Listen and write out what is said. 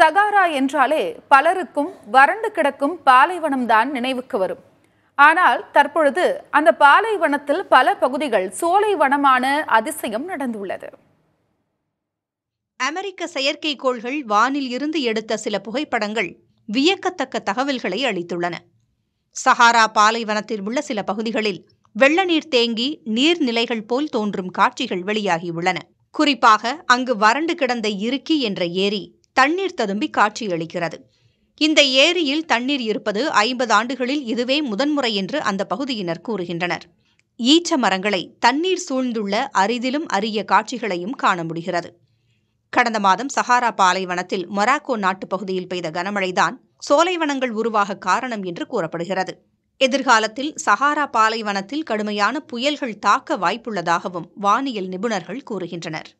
சகாரா என்றாலே பலருக்கும் வறண்டு கிடக்கும் பாலைவனம்தான் நினைவுக்கு வரும் ஆனால் தற்பொழுது அந்த பாலைவனத்தில் பல பகுதிகள் சோலை வனமான அதிசயம் நடந்துள்ளது அமெரிக்க செயற்கைக்கோள்கள் வானில் இருந்து எடுத்த சில புகைப்படங்கள் வியக்கத்தக்க தகவல்களை அளித்துள்ளன சஹாரா பாலைவனத்தில் உள்ள சில பகுதிகளில் வெள்ள நீர் தேங்கி நீர்நிலைகள் போல் தோன்றும் காட்சிகள் வெளியாகியுள்ளன குறிப்பாக அங்கு வறண்டு கிடந்த இருக்கி என்ற ஏரி தண்ணீர் ததும்பி காட்சியளிக்கிறது இந்த ஏரியில் தண்ணீர் இருப்பது ஐம்பது ஆண்டுகளில் இதுவே முதன்முறை என்று அந்த பகுதியினர் கூறுகின்றனர் ஈச்ச மரங்களை தண்ணீர் சூழ்ந்துள்ள அரிதிலும் அரிய காட்சிகளையும் காண முடிகிறது கடந்த மாதம் சஹாரா பாலைவனத்தில் மொராக்கோ நாட்டு பகுதியில் பெய்த கனமழைதான் சோலைவனங்கள் உருவாக காரணம் என்று கூறப்படுகிறது எதிர்காலத்தில் சஹாரா பாலைவனத்தில் கடுமையான புயல்கள் தாக்க வாய்ப்புள்ளதாகவும் வானியல் நிபுணர்கள் கூறுகின்றனர்